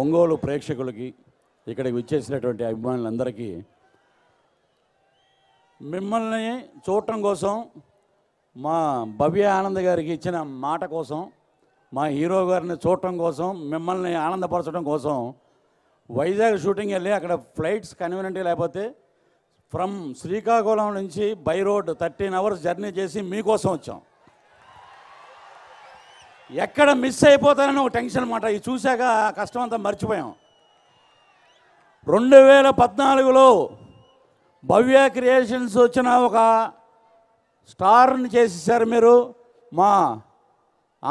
ఒంగోలు ప్రేక్షకులకి ఇక్కడికి విచ్చేసినటువంటి అభిమానులందరికీ మిమ్మల్ని చూడటం కోసం మా భవ్య ఆనంద్ గారికి ఇచ్చిన మాట కోసం మా హీరో గారిని చూడటం కోసం మిమ్మల్ని ఆనందపరచడం కోసం వైజాగ్ షూటింగ్ వెళ్ళి అక్కడ ఫ్లైట్స్ కన్వీనెంట్ లేకపోతే ఫ్రమ్ శ్రీకాకుళం నుంచి by road thirteen hours journey చేసి మీకోసం వచ్చాం ఎక్కడ మిస్ అయిపోతానని ఒక టెన్షన్ అనమాట ఇది చూశాక కష్టం అంతా మర్చిపోయాం రెండు వేల పద్నాలుగులో భవ్య క్రియేషన్స్ వచ్చిన ఒక స్టార్ని చేసేసారు మీరు మా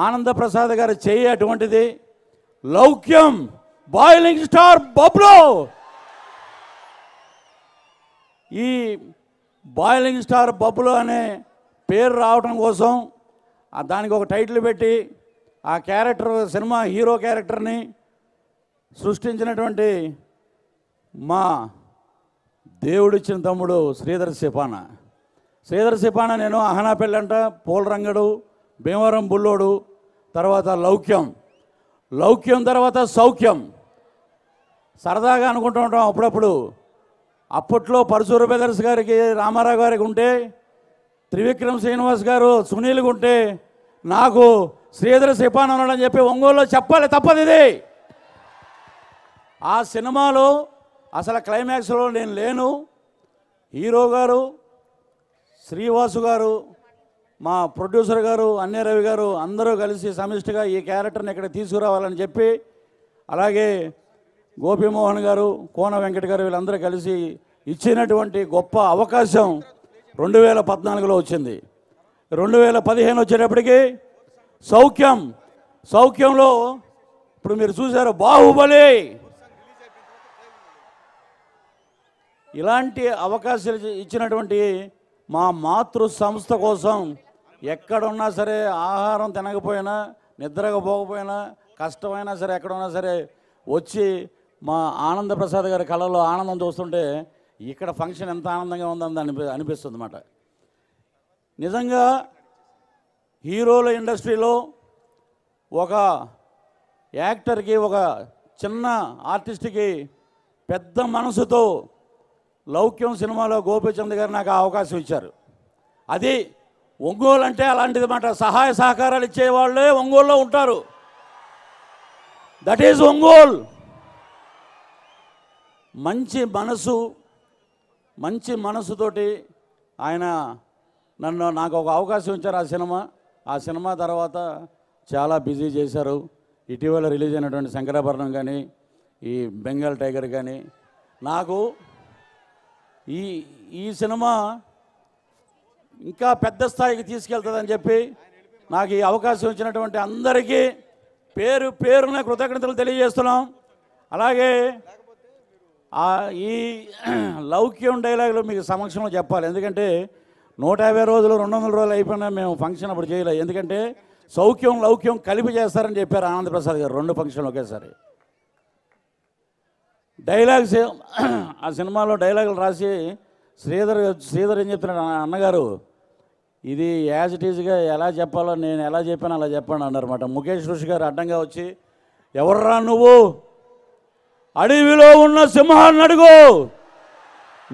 ఆనందప్రసాద్ గారు చేయి అటువంటిది లౌక్యం బాయిలింగ్ స్టార్ బబ్లో ఈ బాయిలింగ్ స్టార్ బబ్బులు అనే పేరు రావటం కోసం దానికి ఒక టైటిల్ పెట్టి ఆ క్యారెక్టర్ సినిమా హీరో క్యారెక్టర్ని సృష్టించినటువంటి మా దేవుడిచ్చిన తమ్ముడు శ్రీధర్ సిపాన శ్రీధర్ సిపాన నేను అహనాపెళ్ళంట రంగడు భీమవరం బుల్లోడు తర్వాత లౌక్యం లౌక్యం తర్వాత సౌఖ్యం సరదాగా అనుకుంటూ ఉంటాం అప్పుడప్పుడు అప్పట్లో పరశుర బ్రదర్స్ గారికి రామారావు గారికి ఉంటే త్రివిక్రమ్ శ్రీనివాస్ గారు సునీల్గా ఉంటే నాకు శ్రీధర శ్రీపానంలో అని చెప్పి ఒంగోలులో చెప్పాలి తప్పదు ఇది ఆ సినిమాలో అసలు క్లైమాక్స్లో నేను లేను హీరో గారు శ్రీవాసు గారు మా ప్రొడ్యూసర్ గారు అన్నే రవి గారు అందరూ కలిసి సమిష్టిగా ఈ క్యారెక్టర్ని ఇక్కడ తీసుకురావాలని చెప్పి అలాగే గోపీమోహన్ గారు కోన వెంకట గారు వీళ్ళందరూ కలిసి ఇచ్చినటువంటి గొప్ప అవకాశం రెండు వేల పద్నాలుగులో వచ్చింది రెండు వేల పదిహేను వచ్చేటప్పటికి సౌఖ్యం సౌఖ్యంలో ఇప్పుడు మీరు చూశారు బాహుబలి ఇలాంటి అవకాశాలు ఇచ్చినటువంటి మా మాతృ సంస్థ కోసం ఎక్కడున్నా సరే ఆహారం తినకపోయినా నిద్రకపోకపోయినా కష్టమైనా సరే ఎక్కడున్నా సరే వచ్చి మా ఆనంద ప్రసాద్ గారి కళలో ఆనందం చూస్తుంటే ఇక్కడ ఫంక్షన్ ఎంత ఆనందంగా ఉందని అనిపి అనిపిస్తుంది అన్నమాట నిజంగా హీరోల ఇండస్ట్రీలో ఒక యాక్టర్కి ఒక చిన్న ఆర్టిస్ట్కి పెద్ద మనసుతో లౌక్యం సినిమాలో గోపిచంద్ గారు నాకు అవకాశం ఇచ్చారు అది ఒంగోలు అంటే అలాంటిది మాట సహాయ సహకారాలు ఇచ్చేవాళ్ళే ఒంగోలులో ఉంటారు దట్ ఈజ్ ఒంగోల్ మంచి మనసు మంచి మనసుతోటి ఆయన నన్ను నాకు ఒక అవకాశం ఇచ్చారు ఆ సినిమా ఆ సినిమా తర్వాత చాలా బిజీ చేశారు ఇటీవల రిలీజ్ అయినటువంటి శంకరాభరణం కానీ ఈ బెంగాల్ టైగర్ కానీ నాకు ఈ ఈ సినిమా ఇంకా పెద్ద స్థాయికి తీసుకెళ్తుందని చెప్పి నాకు ఈ అవకాశం ఇచ్చినటువంటి అందరికీ పేరు పేరున కృతజ్ఞతలు తెలియజేస్తున్నాం అలాగే ఈ లౌక్యం డైలాగులు మీకు సమక్షంలో చెప్పాలి ఎందుకంటే నూట యాభై రోజులు రెండు వందల రోజులు అయిపోయినా మేము ఫంక్షన్ అప్పుడు చేయలేదు ఎందుకంటే సౌఖ్యం లౌక్యం కలిపి చేస్తారని చెప్పారు ఆనందప్రసాద్ గారు రెండు ఫంక్షన్లు ఒకేసారి డైలాగ్స్ ఆ సినిమాలో డైలాగులు రాసి శ్రీధర్ శ్రీధర్ ఏం చెప్తున్నాడు అన్నగారు ఇది యాజ్ ఇట్ ఈజ్గా ఎలా చెప్పాలో నేను ఎలా చెప్పాను అలా చెప్పాను అన్నారన్నమాట ముఖేష్ ఋషి గారు అడ్డంగా వచ్చి ఎవర్రా నువ్వు అడవిలో ఉన్న సింహాన్ని అడుగు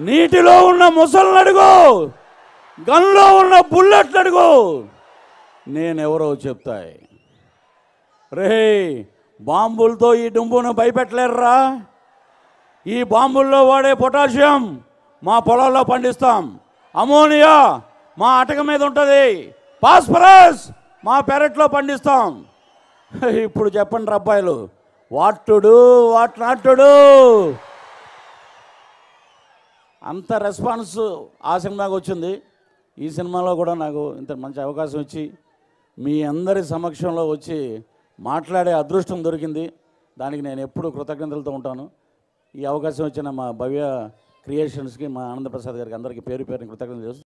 నీటిలో ఉన్న ముసల్ని అడుగు గన్లో ఉన్న బుల్లెట్లు అడుగు నేనెవరో చెప్తాయి రే బాంబులతో ఈ డుంబును భయపెట్టలేరురా ఈ బాంబుల్లో వాడే పొటాషియం మా పొలాల్లో పండిస్తాం అమోనియా మా అటక మీద ఉంటుంది పాస్పరస్ మా పెరట్లో పండిస్తాం ఇప్పుడు చెప్పండి అబ్బాయిలు వాటుడు వాట్ నాటుడు అంత రెస్పాన్స్ ఆశంగా వచ్చింది ఈ సినిమాలో కూడా నాకు ఇంత మంచి అవకాశం ఇచ్చి మీ అందరి సమక్షంలో వచ్చి మాట్లాడే అదృష్టం దొరికింది దానికి నేను ఎప్పుడు కృతజ్ఞతలతో ఉంటాను ఈ అవకాశం ఇచ్చిన మా భవ్య క్రియేషన్స్కి మా ఆనందప్రసాద్ గారికి అందరికీ పేరు పేరుని కృతజ్ఞతలు